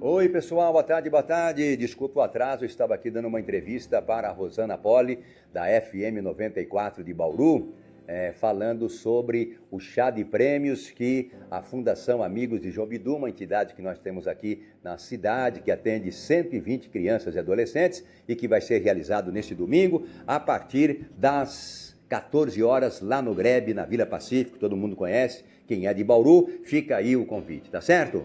Oi, pessoal, boa tarde, boa tarde. Desculpa o atraso, estava aqui dando uma entrevista para a Rosana Poli, da FM 94 de Bauru, é, falando sobre o chá de prêmios que a Fundação Amigos de João Bidu, uma entidade que nós temos aqui na cidade, que atende 120 crianças e adolescentes e que vai ser realizado neste domingo a partir das 14 horas lá no Grebe, na Vila Pacífico, todo mundo conhece. Quem é de Bauru, fica aí o convite, tá certo?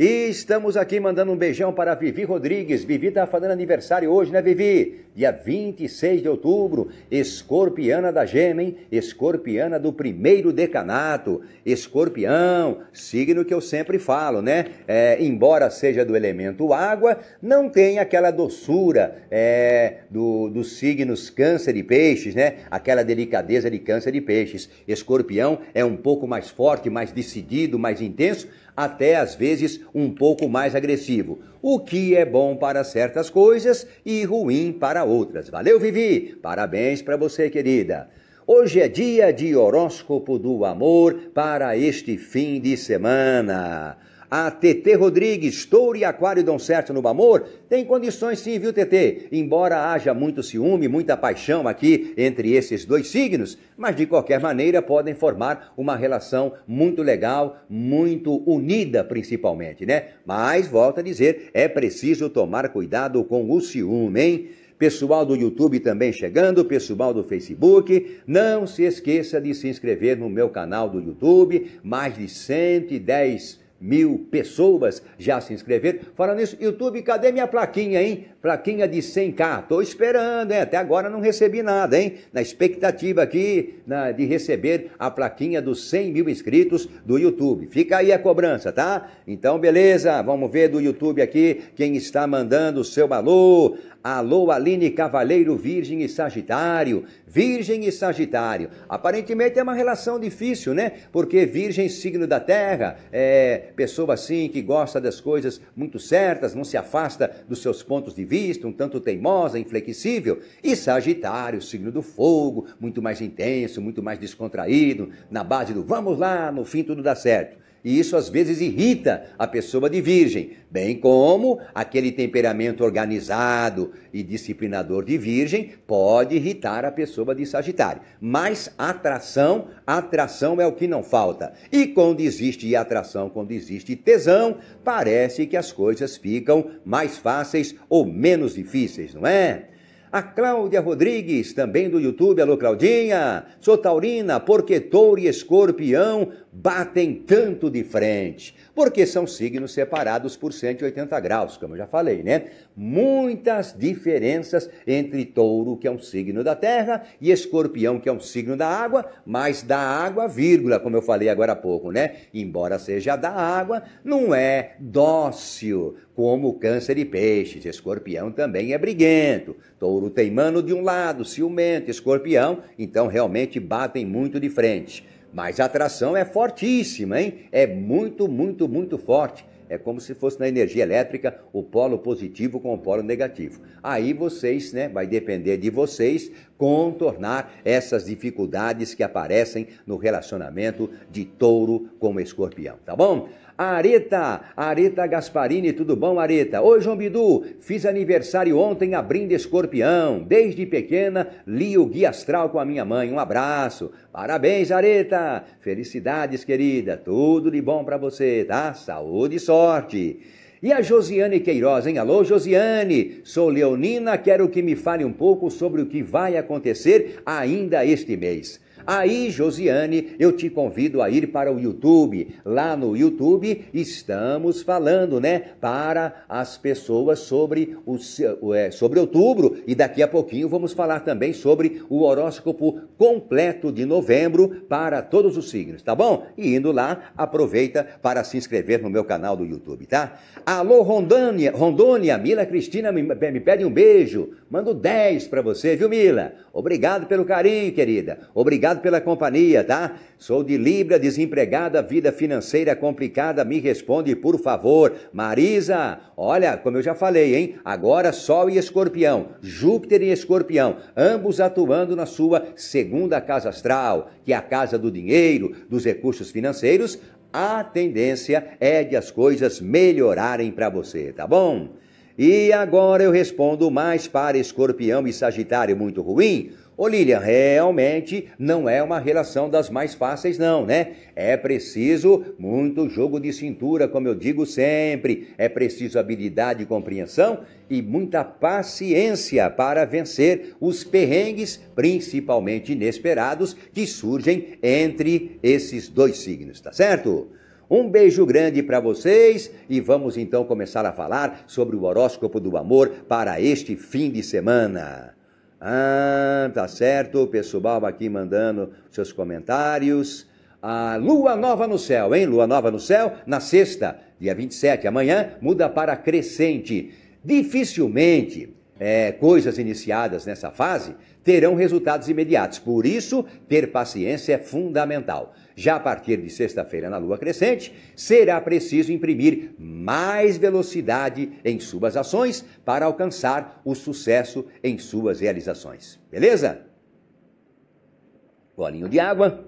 E estamos aqui mandando um beijão para Vivi Rodrigues. Vivi está fazendo aniversário hoje, né, Vivi? Dia 26 de outubro, escorpiana da Gêmea Escorpiana do primeiro decanato. Escorpião, signo que eu sempre falo, né? É, embora seja do elemento água, não tem aquela doçura é, do, dos signos câncer e peixes, né? Aquela delicadeza de câncer e peixes. Escorpião é um pouco mais forte, mais decidido, mais intenso, até às vezes um pouco mais agressivo, o que é bom para certas coisas e ruim para outras. Valeu, Vivi! Parabéns para você, querida! Hoje é dia de horóscopo do amor para este fim de semana. A TT Rodrigues, Touro e Aquário dão certo no amor? Tem condições sim, viu, TT? Embora haja muito ciúme, muita paixão aqui entre esses dois signos, mas de qualquer maneira podem formar uma relação muito legal, muito unida, principalmente, né? Mas, volta a dizer, é preciso tomar cuidado com o ciúme, hein? pessoal do YouTube também chegando, pessoal do Facebook. Não se esqueça de se inscrever no meu canal do YouTube, mais de 110 mil pessoas já se inscreveram. Falando nisso, YouTube, cadê minha plaquinha, hein? plaquinha é de 100k. Estou esperando, hein? até agora não recebi nada, hein? Na expectativa aqui na, de receber a plaquinha dos 100 mil inscritos do YouTube. Fica aí a cobrança, tá? Então, beleza, vamos ver do YouTube aqui quem está mandando o seu alô. Alô, Aline Cavaleiro, Virgem e Sagitário. Virgem e Sagitário. Aparentemente é uma relação difícil, né? Porque Virgem, signo da terra, é pessoa assim que gosta das coisas muito certas, não se afasta dos seus pontos de vista um tanto teimosa, inflexível, e Sagitário, signo do fogo, muito mais intenso, muito mais descontraído, na base do vamos lá, no fim tudo dá certo e isso às vezes irrita a pessoa de virgem, bem como aquele temperamento organizado e disciplinador de virgem pode irritar a pessoa de Sagitário. Mas atração, atração é o que não falta. E quando existe atração, quando existe tesão, parece que as coisas ficam mais fáceis ou menos difíceis, não é? A Cláudia Rodrigues, também do YouTube. Alô, Claudinha! Sou taurina porque touro e escorpião batem tanto de frente porque são signos separados por 180 graus, como eu já falei, né? Muitas diferenças entre touro, que é um signo da terra, e escorpião, que é um signo da água, mas da água, vírgula, como eu falei agora há pouco, né? Embora seja da água, não é dócil, como câncer e peixes. Escorpião também é briguento. Touro mano de um lado, ciumento, escorpião, então realmente batem muito de frente. Mas a atração é fortíssima, hein? É muito, muito, muito forte. É como se fosse na energia elétrica o polo positivo com o polo negativo. Aí vocês, né, vai depender de vocês, contornar essas dificuldades que aparecem no relacionamento de touro com escorpião, tá bom? Areta, Areta Gasparini, tudo bom, Areta? Oi, João Bidu, fiz aniversário ontem abrindo escorpião. Desde pequena li o Guia Astral com a minha mãe. Um abraço. Parabéns, Areta. Felicidades, querida. Tudo de bom para você, tá? Saúde e sorte. E a Josiane Queiroz, hein? Alô, Josiane! Sou Leonina, quero que me fale um pouco sobre o que vai acontecer ainda este mês. Aí, Josiane, eu te convido a ir para o YouTube. Lá no YouTube estamos falando, né, para as pessoas sobre o é, sobre outubro e daqui a pouquinho vamos falar também sobre o horóscopo completo de novembro para todos os signos, tá bom? E indo lá, aproveita para se inscrever no meu canal do YouTube, tá? Alô Rondônia, Rondônia, Mila Cristina me, me pede um beijo. Mando 10 para você, viu, Mila? Obrigado pelo carinho, querida. Obrigado pela companhia, tá? Sou de Libra, desempregada, vida financeira complicada. Me responde, por favor. Marisa, olha, como eu já falei, hein? Agora Sol e Escorpião, Júpiter e Escorpião, ambos atuando na sua segunda casa astral, que é a casa do dinheiro, dos recursos financeiros. A tendência é de as coisas melhorarem para você, tá bom? E agora eu respondo mais para Escorpião e Sagitário muito ruim. Ô Lilian, realmente não é uma relação das mais fáceis, não, né? É preciso muito jogo de cintura, como eu digo sempre. É preciso habilidade e compreensão e muita paciência para vencer os perrengues, principalmente inesperados, que surgem entre esses dois signos, tá certo? Um beijo grande para vocês e vamos então começar a falar sobre o horóscopo do amor para este fim de semana. Ah, tá certo, o pessoal aqui mandando seus comentários. A lua nova no céu, hein? Lua nova no céu, na sexta, dia 27, amanhã, muda para crescente. Dificilmente é, coisas iniciadas nessa fase terão resultados imediatos, por isso, ter paciência é fundamental. Já a partir de sexta-feira, na lua crescente, será preciso imprimir mais velocidade em suas ações para alcançar o sucesso em suas realizações. Beleza? Bolinho de água.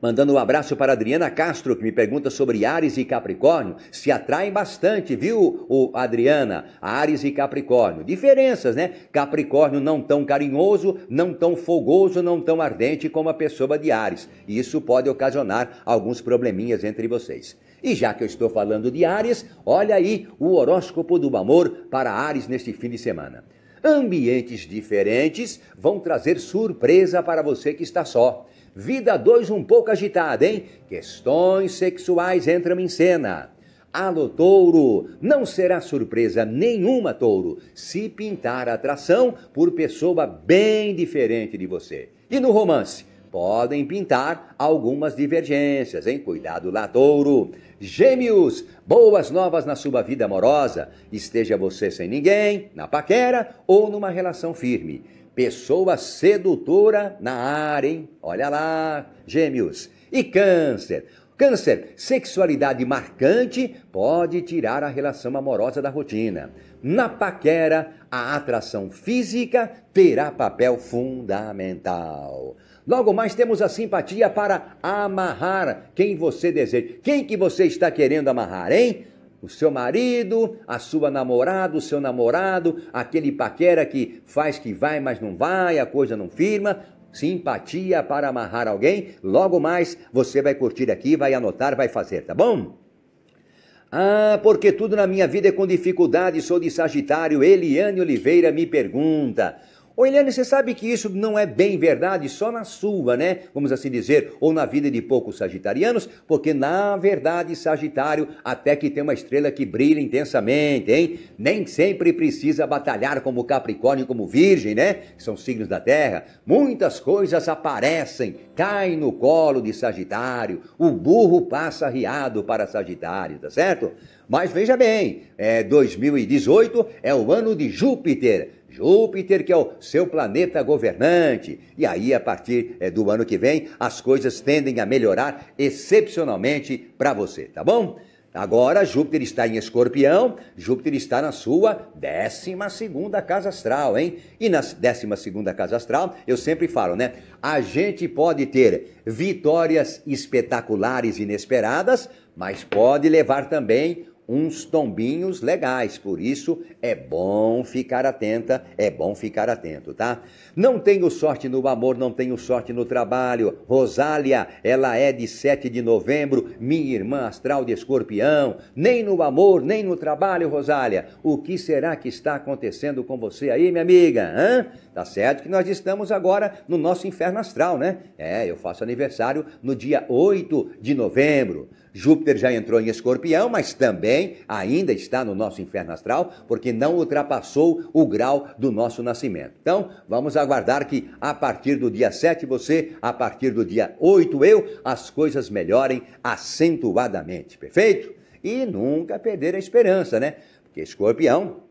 Mandando um abraço para Adriana Castro, que me pergunta sobre Ares e Capricórnio. Se atraem bastante, viu, o Adriana? Ares e Capricórnio. Diferenças, né? Capricórnio não tão carinhoso, não tão fogoso, não tão ardente como a pessoa de Ares. E isso pode ocasionar alguns probleminhas entre vocês. E já que eu estou falando de Ares, olha aí o horóscopo do amor para Ares neste fim de semana. Ambientes diferentes vão trazer surpresa para você que está só. Vida 2 um pouco agitada, hein? Questões sexuais entram em cena. Alô, touro! Não será surpresa nenhuma, touro, se pintar atração por pessoa bem diferente de você. E no romance? Podem pintar algumas divergências, hein? Cuidado lá, touro! Gêmeos, boas novas na sua vida amorosa. Esteja você sem ninguém, na paquera ou numa relação firme. Pessoa sedutora na área, hein? Olha lá, gêmeos. E câncer. Câncer, sexualidade marcante pode tirar a relação amorosa da rotina. Na paquera, a atração física terá papel fundamental. Logo mais temos a simpatia para amarrar quem você deseja. Quem que você está querendo amarrar, hein? o seu marido, a sua namorada, o seu namorado, aquele paquera que faz que vai, mas não vai, a coisa não firma. Simpatia para amarrar alguém. Logo mais você vai curtir aqui, vai anotar, vai fazer, tá bom? Ah, porque tudo na minha vida é com dificuldade, sou de Sagitário. Eliane Oliveira me pergunta. Ô Eliane, você sabe que isso não é bem verdade só na sua, né? Vamos assim dizer, ou na vida de poucos sagitarianos, porque na verdade, Sagitário, até que tem uma estrela que brilha intensamente, hein? Nem sempre precisa batalhar como Capricórnio, como Virgem, né? Que são signos da Terra. Muitas coisas aparecem, caem no colo de Sagitário, o burro passa riado para Sagitário, tá certo? Mas veja bem, é, 2018 é o ano de Júpiter Júpiter, que é o seu planeta governante. E aí, a partir é, do ano que vem, as coisas tendem a melhorar excepcionalmente para você, tá bom? Agora, Júpiter está em escorpião, Júpiter está na sua 12 casa astral, hein? E na 12 casa astral, eu sempre falo, né? A gente pode ter vitórias espetaculares, inesperadas, mas pode levar também uns tombinhos legais, por isso é bom ficar atenta, é bom ficar atento, tá? Não tenho sorte no amor, não tenho sorte no trabalho. Rosália, ela é de 7 de novembro, minha irmã astral de escorpião. Nem no amor, nem no trabalho, Rosália. O que será que está acontecendo com você aí, minha amiga? Hã? Tá certo que nós estamos agora no nosso inferno astral, né? É, eu faço aniversário no dia 8 de novembro. Júpiter já entrou em escorpião, mas também ainda está no nosso inferno astral, porque não ultrapassou o grau do nosso nascimento. Então, vamos aguardar que a partir do dia 7 você, a partir do dia 8 eu, as coisas melhorem acentuadamente, perfeito? E nunca perder a esperança, né? Porque escorpião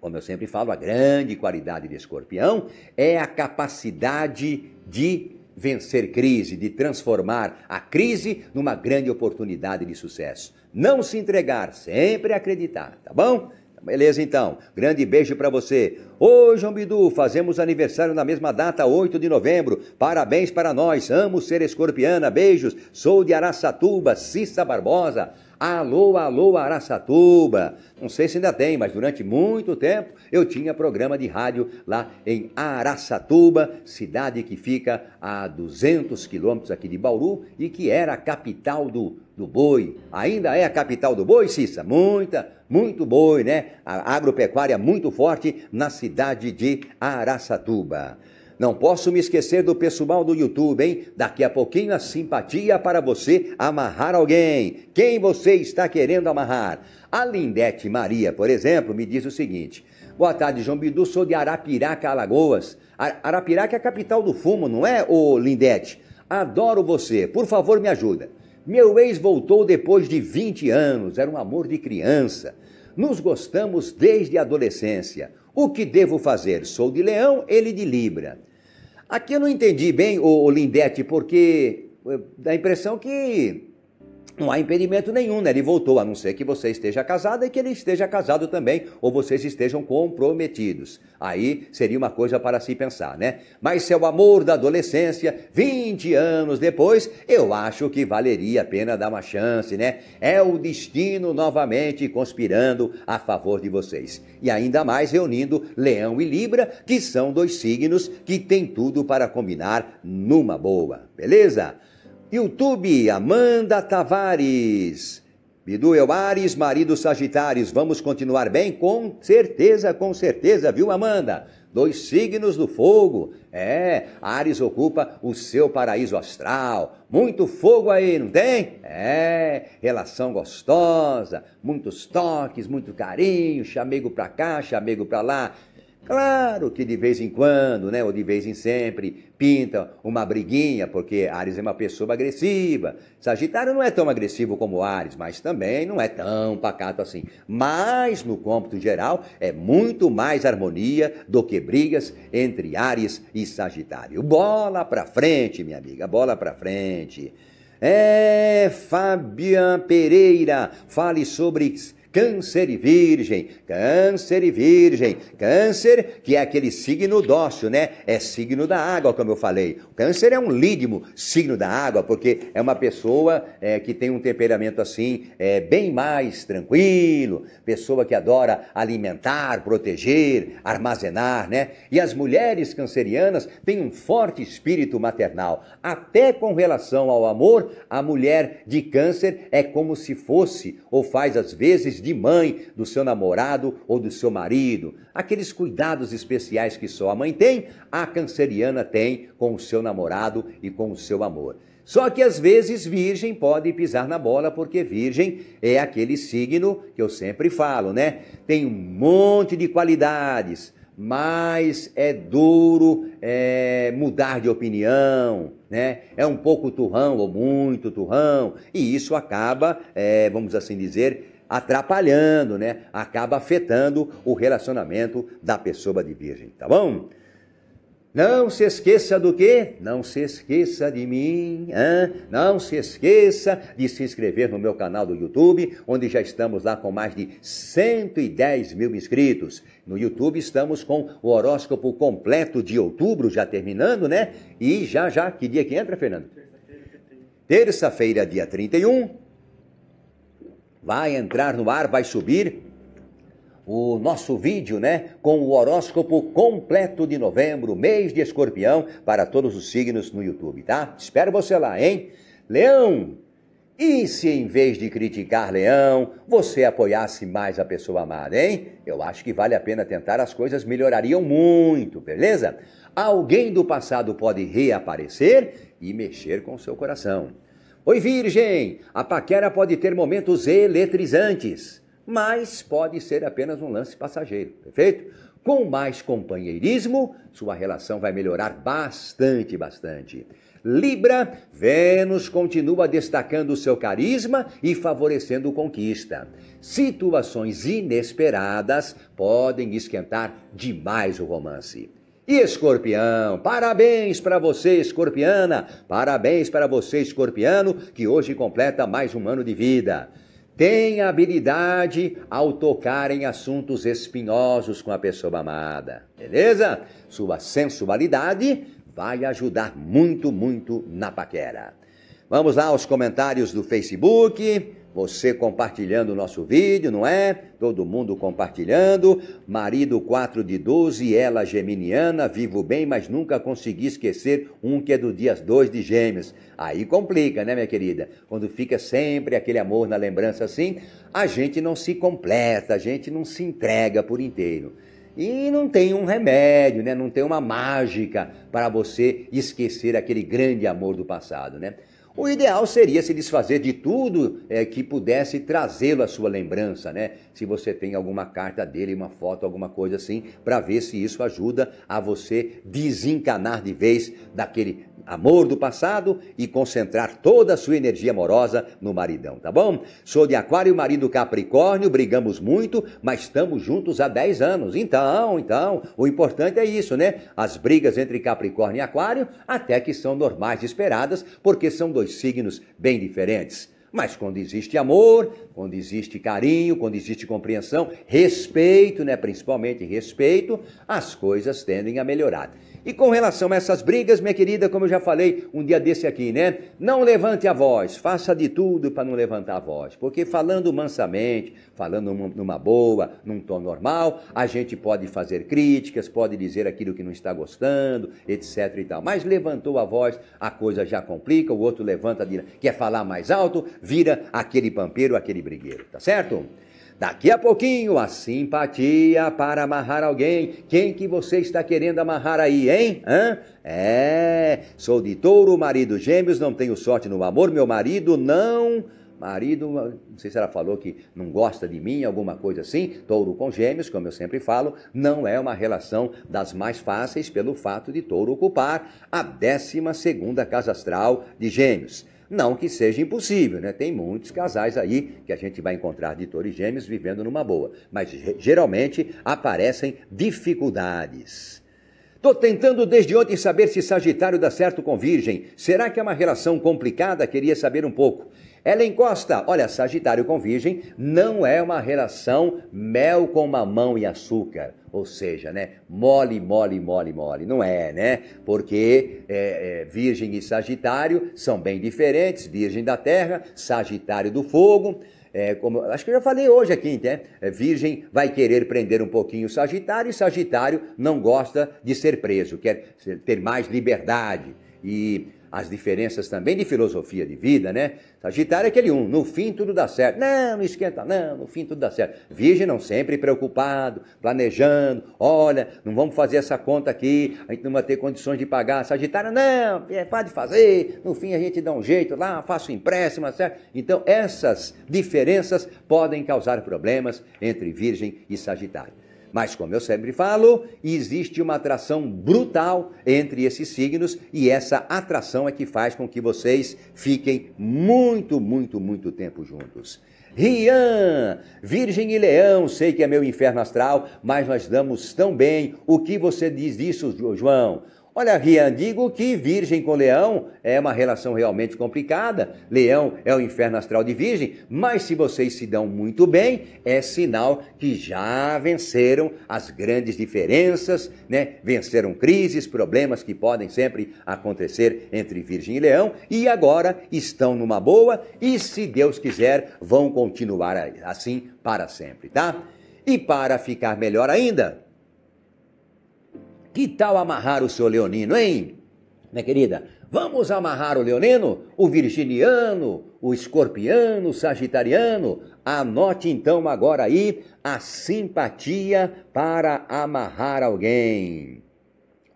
como eu sempre falo, a grande qualidade de escorpião é a capacidade de vencer crise, de transformar a crise numa grande oportunidade de sucesso. Não se entregar, sempre acreditar, tá bom? Então, beleza então, grande beijo para você. Ô João Bidu, fazemos aniversário na mesma data, 8 de novembro. Parabéns para nós, amo ser escorpiana, beijos. Sou de Araçatuba, Cissa Barbosa. Alô, alô, Araçatuba! Não sei se ainda tem, mas durante muito tempo eu tinha programa de rádio lá em Araçatuba, cidade que fica a 200 quilômetros aqui de Bauru e que era a capital do, do boi. Ainda é a capital do boi, Cissa? Muita, muito boi, né? A agropecuária muito forte na cidade de Araçatuba. Não posso me esquecer do pessoal do YouTube, hein? Daqui a pouquinho a simpatia para você amarrar alguém. Quem você está querendo amarrar? A Lindete Maria, por exemplo, me diz o seguinte: Boa tarde, João Bidu, sou de Arapiraca, Alagoas. Arapiraca é a capital do fumo, não é, ô Lindete? Adoro você, por favor me ajuda. Meu ex voltou depois de 20 anos, era um amor de criança. Nos gostamos desde a adolescência. O que devo fazer? Sou de leão, ele de libra. Aqui eu não entendi bem, o Lindete, porque eh, dá a impressão que não há impedimento nenhum, né? Ele voltou, a não ser que você esteja casada e que ele esteja casado também, ou vocês estejam comprometidos. Aí seria uma coisa para se pensar, né? Mas se é o amor da adolescência, 20 anos depois, eu acho que valeria a pena dar uma chance, né? É o destino novamente conspirando a favor de vocês. E ainda mais reunindo Leão e Libra, que são dois signos que têm tudo para combinar numa boa, beleza? YouTube, Amanda Tavares. Bidu Euares, marido Sagitários, vamos continuar bem? Com certeza, com certeza, viu, Amanda? Dois signos do fogo. É, Ares ocupa o seu paraíso astral. Muito fogo aí, não tem? É, relação gostosa, muitos toques, muito carinho, chamego pra cá, chamego pra lá Claro que de vez em quando, né, ou de vez em sempre, pinta uma briguinha, porque Ares é uma pessoa agressiva. Sagitário não é tão agressivo como Ares, mas também não é tão pacato assim. Mas, no cômputo geral, é muito mais harmonia do que brigas entre Ares e Sagitário. Bola pra frente, minha amiga, bola pra frente. É, Fabian Pereira, fale sobre Câncer e Virgem, Câncer e Virgem, Câncer, que é aquele signo dócil, né? É signo da água, como eu falei. O câncer é um lídimo, signo da água, porque é uma pessoa é, que tem um temperamento assim, é, bem mais tranquilo, pessoa que adora alimentar, proteger, armazenar, né? E as mulheres cancerianas têm um forte espírito maternal. Até com relação ao amor, a mulher de câncer é como se fosse, ou faz às vezes, de mãe do seu namorado ou do seu marido, aqueles cuidados especiais que só a mãe tem, a canceriana tem com o seu namorado e com o seu amor. Só que às vezes virgem pode pisar na bola, porque virgem é aquele signo que eu sempre falo, né? Tem um monte de qualidades, mas é duro é, mudar de opinião, né? É um pouco turrão ou muito turrão, e isso acaba, é, vamos assim dizer, atrapalhando, né? Acaba afetando o relacionamento da pessoa de virgem, tá bom? Não se esqueça do quê? Não se esqueça de mim. Hein? Não se esqueça de se inscrever no meu canal do YouTube, onde já estamos lá com mais de 110 mil inscritos. No YouTube estamos com o horóscopo completo de outubro, já terminando, né? E já já, que dia que entra, Fernando? Terça-feira, dia 31 vai entrar no ar, vai subir o nosso vídeo, né, com o horóscopo completo de novembro, mês de Escorpião, para todos os signos no YouTube, tá? Espero você lá, hein? Leão, e se em vez de criticar Leão, você apoiasse mais a pessoa amada, hein? Eu acho que vale a pena tentar, as coisas melhorariam muito, beleza? Alguém do passado pode reaparecer e mexer com seu coração. Oi, Virgem! A paquera pode ter momentos eletrizantes, mas pode ser apenas um lance passageiro, perfeito? Com mais companheirismo, sua relação vai melhorar bastante, bastante. Libra, Vênus continua destacando seu carisma e favorecendo conquista. Situações inesperadas podem esquentar demais o romance. E Escorpião, parabéns para você, escorpiana, parabéns para você, escorpiano, que hoje completa mais um ano de vida. Tenha habilidade ao tocar em assuntos espinhosos com a pessoa amada, beleza? Sua sensualidade vai ajudar muito, muito na paquera. Vamos lá aos comentários do Facebook. Você compartilhando o nosso vídeo, não é? Todo mundo compartilhando. Marido 4 de 12, ela geminiana, vivo bem, mas nunca consegui esquecer um que é do dia 2 de Gêmeos. Aí complica, né, minha querida? Quando fica sempre aquele amor na lembrança assim, a gente não se completa, a gente não se entrega por inteiro. E não tem um remédio, né? Não tem uma mágica para você esquecer aquele grande amor do passado, né? O ideal seria se desfazer de tudo é, que pudesse trazê-lo à sua lembrança, né? Se você tem alguma carta dele, uma foto, alguma coisa assim, para ver se isso ajuda a você desencanar de vez daquele amor do passado e concentrar toda a sua energia amorosa no maridão, tá bom? Sou de Aquário, marido Capricórnio, brigamos muito, mas estamos juntos há 10 anos. Então, então, o importante é isso, né? As brigas entre Capricórnio e Aquário até que são normais, esperadas, porque são dois dois signos bem diferentes. Mas quando existe amor, quando existe carinho, quando existe compreensão, respeito, né? principalmente respeito, as coisas tendem a melhorar. E com relação a essas brigas, minha querida, como eu já falei um dia desse aqui, né? Não levante a voz, faça de tudo para não levantar a voz, porque falando mansamente, falando numa boa, num tom normal, a gente pode fazer críticas, pode dizer aquilo que não está gostando, etc e tal. Mas levantou a voz, a coisa já complica, o outro levanta, quer falar mais alto, vira aquele pampeiro, aquele brigueiro, tá certo? Daqui a pouquinho, a simpatia para amarrar alguém. Quem que você está querendo amarrar aí, hein? Hã? É, sou de touro, marido gêmeos, não tenho sorte no amor, meu marido não marido, não sei se ela falou que não gosta de mim, alguma coisa assim. Touro com gêmeos, como eu sempre falo, não é uma relação das mais fáceis pelo fato de Touro ocupar a 12 segunda casa astral de Gêmeos. Não que seja impossível, né? Tem muitos casais aí que a gente vai encontrar de touro gêmeos vivendo numa boa, mas geralmente aparecem dificuldades. Tô tentando desde ontem saber se Sagitário dá certo com Virgem. Será que é uma relação complicada? Queria saber um pouco. Ela encosta. olha, Sagitário com Virgem não é uma relação mel com mamão e açúcar ou seja, né, mole, mole, mole, mole. Não é, né? Porque é, é, Virgem e Sagitário são bem diferentes. Virgem da Terra, Sagitário do Fogo. É, como, acho que eu já falei hoje aqui, né? É, virgem vai querer prender um pouquinho o Sagitário e Sagitário não gosta de ser preso, quer ter mais liberdade. E as diferenças também de filosofia de vida, né? Sagitário é aquele um, no fim tudo dá certo. Não, não esquenta, não, no fim tudo dá certo. Virgem não, sempre preocupado, planejando, olha, não vamos fazer essa conta aqui, a gente não vai ter condições de pagar. Sagitário, não, é, pode fazer, no fim a gente dá um jeito lá, faço empréstimo, certo? Então essas diferenças podem causar problemas entre Virgem e Sagitário. Mas, como eu sempre falo, existe uma atração brutal entre esses signos e essa atração é que faz com que vocês fiquem muito, muito, muito tempo juntos. Rian, Virgem e Leão, sei que é meu inferno astral, mas nós damos tão bem. O que você diz disso, João? Olha, Rian, digo que Virgem com Leão é uma relação realmente complicada. Leão é o inferno astral de Virgem, mas se vocês se dão muito bem, é sinal que já venceram as grandes diferenças, né? Venceram crises, problemas que podem sempre acontecer entre Virgem e Leão e agora estão numa boa e, se Deus quiser, vão continuar assim para sempre, tá? E para ficar melhor ainda, que tal amarrar o seu leonino, hein? Minha querida, vamos amarrar o leonino, o virginiano, o escorpiano, o sagitariano. Anote então agora aí a simpatia para amarrar alguém.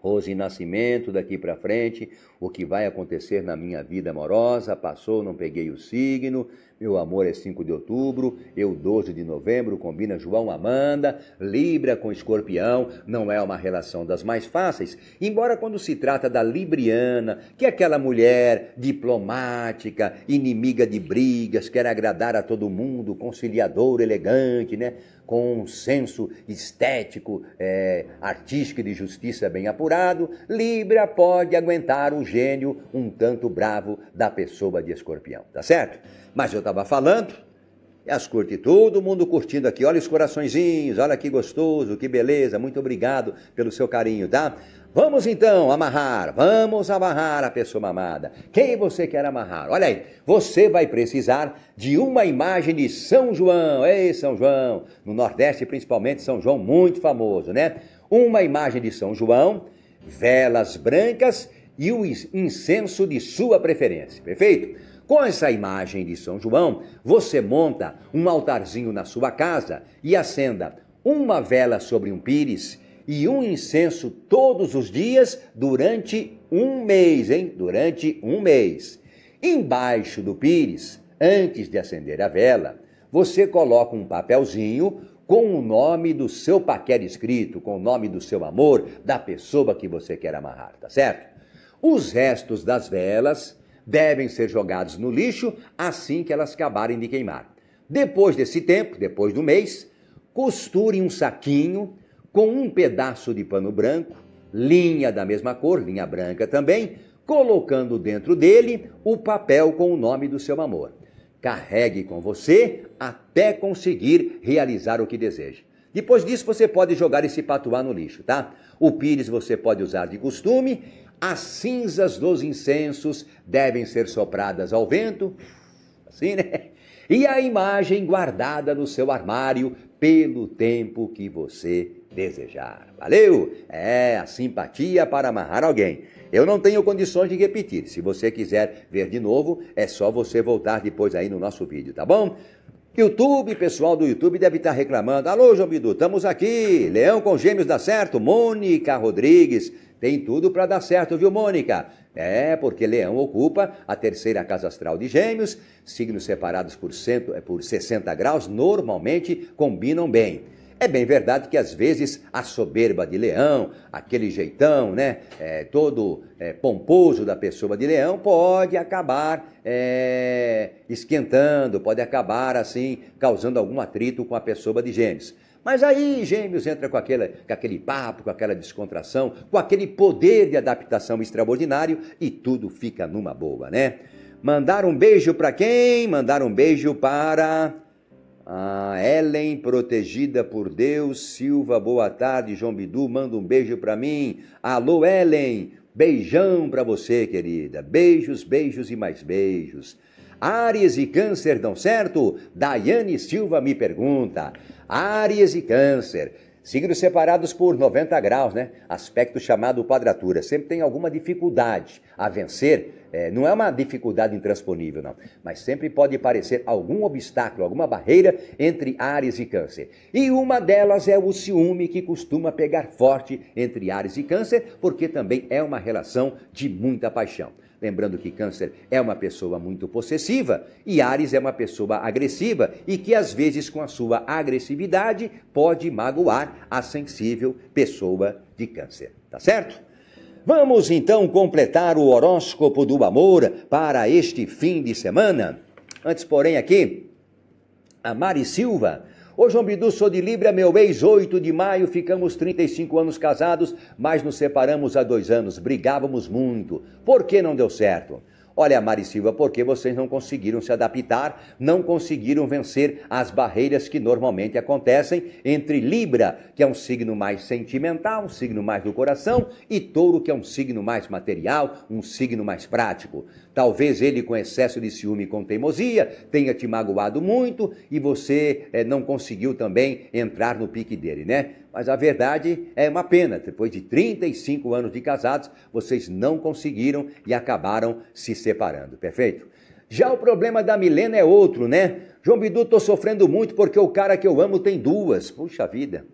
Rose Nascimento daqui para frente, o que vai acontecer na minha vida amorosa, passou, não peguei o signo, meu amor é 5 de outubro, eu 12 de novembro, combina João Amanda, Libra com Escorpião, não é uma relação das mais fáceis, embora quando se trata da Libriana, que é aquela mulher diplomática, inimiga de brigas, quer agradar a todo mundo, conciliadora, elegante, né? com um senso estético, é, artístico e de justiça bem apurado, Libra pode aguentar o gênio um tanto bravo da pessoa de escorpião, tá certo? Mas eu estava falando, as curte todo mundo curtindo aqui, olha os coraçõezinhos, olha que gostoso, que beleza, muito obrigado pelo seu carinho, tá? Vamos então amarrar, vamos amarrar a pessoa amada. Quem você quer amarrar? Olha aí, você vai precisar de uma imagem de São João. Ei, São João! No Nordeste, principalmente, São João muito famoso, né? Uma imagem de São João, velas brancas e o incenso de sua preferência, perfeito? Com essa imagem de São João, você monta um altarzinho na sua casa e acenda uma vela sobre um pires e um incenso todos os dias durante um mês, hein? Durante um mês. Embaixo do pires, antes de acender a vela, você coloca um papelzinho com o nome do seu paquete escrito, com o nome do seu amor, da pessoa que você quer amarrar, tá certo? Os restos das velas devem ser jogados no lixo assim que elas acabarem de queimar. Depois desse tempo, depois do mês, costure um saquinho com um pedaço de pano branco, linha da mesma cor, linha branca também, colocando dentro dele o papel com o nome do seu amor. Carregue com você até conseguir realizar o que deseja. Depois disso, você pode jogar esse patuá no lixo, tá? O pires você pode usar de costume as cinzas dos incensos devem ser sopradas ao vento, assim, né? E a imagem guardada no seu armário pelo tempo que você desejar. Valeu? É a simpatia para amarrar alguém. Eu não tenho condições de repetir. Se você quiser ver de novo, é só você voltar depois aí no nosso vídeo, tá bom? YouTube, pessoal do YouTube deve estar reclamando. Alô, João Bidu, estamos aqui. Leão com Gêmeos dá certo? Mônica Rodrigues. Tem tudo para dar certo, viu, Mônica? É, porque Leão ocupa a terceira casa astral de Gêmeos, signos separados por, cento, eh, por 60 graus normalmente combinam bem. É bem verdade que às vezes a soberba de leão, aquele jeitão, né, é, todo é, pomposo da pessoa de leão, pode acabar é, esquentando, pode acabar assim, causando algum atrito com a pessoa de gêmeos. Mas aí Gêmeos entra com, aquele, com aquele papo, com aquela descontração, com aquele poder de adaptação extraordinário e tudo fica numa boa, né? Mandar um beijo para quem? Mandar um beijo para a Ellen, protegida por Deus. Silva, boa tarde. João Bidu, manda um beijo para mim. Alô, Ellen. Beijão para você, querida. Beijos, beijos e mais beijos. Ares e Câncer dão certo? Daiane Silva me pergunta. Áries e Câncer. Signos separados por 90 graus, né? Aspecto chamado quadratura. Sempre tem alguma dificuldade a vencer. É, não é uma dificuldade intransponível, não. Mas sempre pode parecer algum obstáculo, alguma barreira entre Ares e Câncer. E uma delas é o ciúme que costuma pegar forte entre Ares e Câncer, porque também é uma relação de muita paixão. Lembrando que Câncer é uma pessoa muito possessiva e Ares é uma pessoa agressiva e que às vezes com a sua agressividade pode magoar a sensível pessoa de Câncer, tá certo? Vamos então completar o horóscopo do amor para este fim de semana. Antes, porém, aqui, a Mari Silva Ô João Bidu, sou de Libra, meu ex, 8 de maio, ficamos 35 anos casados, mas nos separamos há dois anos, brigávamos muito. Por que não deu certo? Olha, Mari Silva, porque vocês não conseguiram se adaptar, não conseguiram vencer as barreiras que normalmente acontecem entre Libra, que é um signo mais sentimental, um signo mais do coração, e Touro, que é um signo mais material, um signo mais prático. Talvez ele, com excesso de ciúme e com teimosia, tenha te magoado muito e você é, não conseguiu também entrar no pique dele, né? Mas a verdade é uma pena. Depois de 35 anos de casados, vocês não conseguiram e acabaram se separando, perfeito? Já o problema da Milena é outro, né? João Bidu, tô sofrendo muito porque o cara que eu amo tem duas. Puxa vida.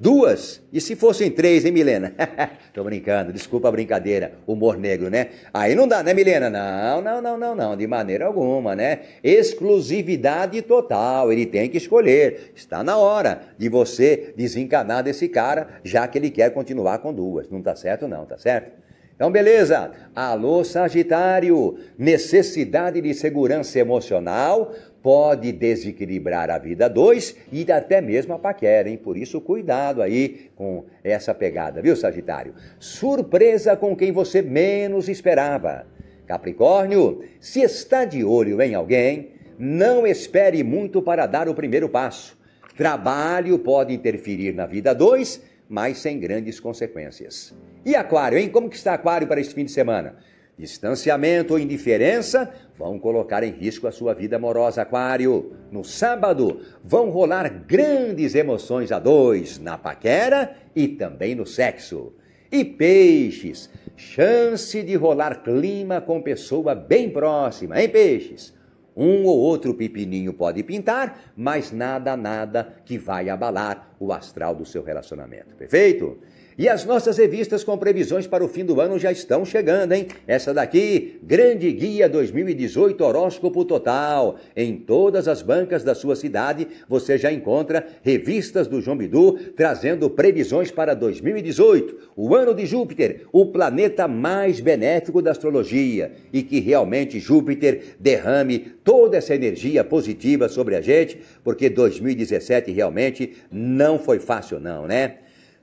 Duas? E se fossem três, hein, Milena? Tô brincando, desculpa a brincadeira, humor negro, né? Aí não dá, né, Milena? Não, não, não, não, não, de maneira alguma, né? Exclusividade total, ele tem que escolher. Está na hora de você desencanar desse cara, já que ele quer continuar com duas. Não tá certo, não, tá certo? Então, beleza. Alô, Sagitário, necessidade de segurança emocional pode desequilibrar a vida dois e até mesmo a paquera, hein? Por isso, cuidado aí com essa pegada, viu, Sagitário? Surpresa com quem você menos esperava. Capricórnio, se está de olho em alguém, não espere muito para dar o primeiro passo. Trabalho pode interferir na vida dois, mas sem grandes consequências. E Aquário, hein? Como que está Aquário para este fim de semana? Distanciamento ou indiferença vão colocar em risco a sua vida amorosa, Aquário. No sábado, vão rolar grandes emoções a dois, na paquera e também no sexo. E peixes, chance de rolar clima com pessoa bem próxima, hein, peixes? Um ou outro pepininho pode pintar, mas nada, nada que vai abalar o astral do seu relacionamento, perfeito? E as nossas revistas com previsões para o fim do ano já estão chegando, hein? Essa daqui, Grande Guia 2018 Horóscopo Total. Em todas as bancas da sua cidade, você já encontra revistas do João Bidu trazendo previsões para 2018, o ano de Júpiter, o planeta mais benéfico da astrologia, e que realmente Júpiter derrame toda essa energia positiva sobre a gente, porque 2017 realmente não foi fácil não, né?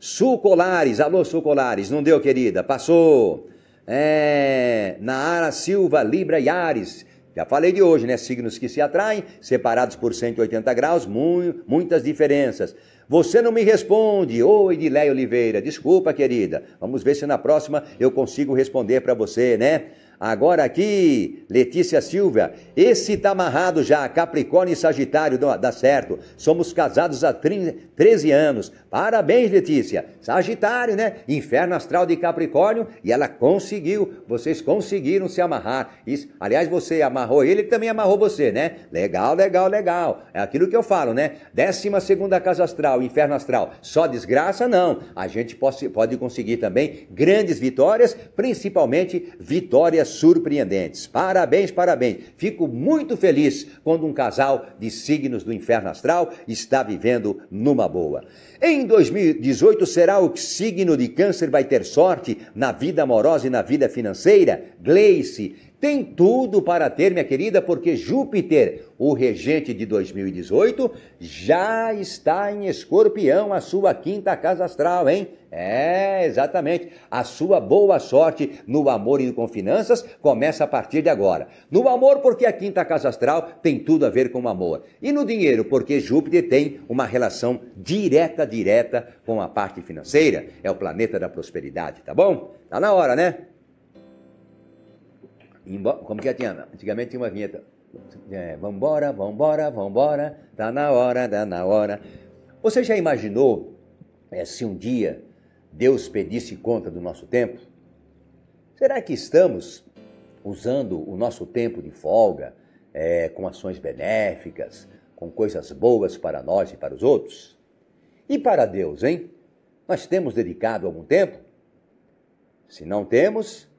Sucolares, alô Sucolares, não deu, querida, passou. É, Naara Silva, Libra e Ares. Já falei de hoje, né? Signos que se atraem, separados por 180 graus, mu muitas diferenças. Você não me responde. Oi, Dileia Oliveira. Desculpa, querida. Vamos ver se na próxima eu consigo responder para você, né? Agora aqui, Letícia Silva, esse tá amarrado já, Capricórnio e Sagitário, dá certo. Somos casados há 13 anos. Parabéns, Letícia. Sagitário, né? Inferno astral de Capricórnio e ela conseguiu. Vocês conseguiram se amarrar. Isso, aliás, você amarrou ele, ele também amarrou você, né? Legal, legal, legal. É aquilo que eu falo, né? Décima segunda casa astral, inferno astral. Só desgraça não. A gente pode, pode conseguir também grandes vitórias, principalmente vitórias surpreendentes. Parabéns, parabéns. Fico muito feliz quando um casal de signos do inferno astral está vivendo numa boa. Em 2018, será o signo de Câncer vai ter sorte na vida amorosa e na vida financeira? Gleice, tem tudo para ter, minha querida, porque Júpiter, o regente de 2018, já está em escorpião, a sua quinta casa astral, hein? É, exatamente. A sua boa sorte no amor e com finanças começa a partir de agora. No amor, porque a quinta casa astral tem tudo a ver com o amor. E no dinheiro, porque Júpiter tem uma relação direta, direta com a parte financeira. É o planeta da prosperidade, tá bom? Tá na hora, né? como que é, tinha? Antigamente tinha uma vinheta. É, vambora, vambora, vambora, tá na hora, tá na hora. Você já imaginou é, se um dia Deus pedisse conta do nosso tempo? Será que estamos usando o nosso tempo de folga é, com ações benéficas, com coisas boas para nós e para os outros? E para Deus, hein? Nós temos dedicado algum tempo? Se não temos,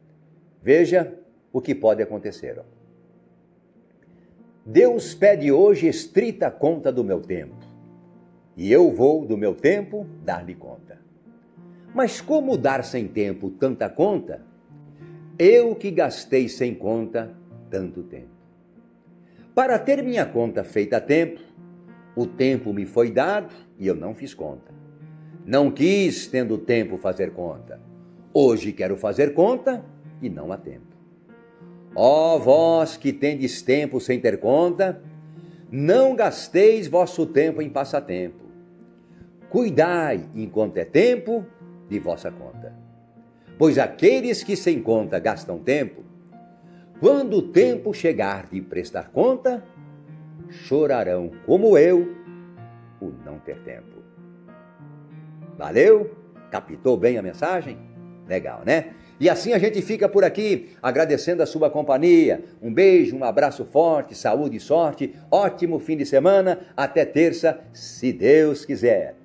veja o que pode acontecer. Deus pede hoje estrita conta do meu tempo, e eu vou, do meu tempo, dar-lhe conta. Mas como dar sem tempo tanta conta? Eu que gastei sem conta tanto tempo. Para ter minha conta feita a tempo, o tempo me foi dado e eu não fiz conta. Não quis, tendo tempo, fazer conta. Hoje quero fazer conta e não há tempo. Ó vós que tendes tempo sem ter conta, não gasteis vosso tempo em passatempo. Cuidai, enquanto é tempo, de vossa conta. Pois aqueles que sem conta gastam tempo, quando o tempo chegar de prestar conta, chorarão como eu o não ter tempo. Valeu? Captou bem a mensagem? Legal, né? E assim a gente fica por aqui, agradecendo a sua companhia. Um beijo, um abraço forte, saúde e sorte, ótimo fim de semana, até terça, se Deus quiser.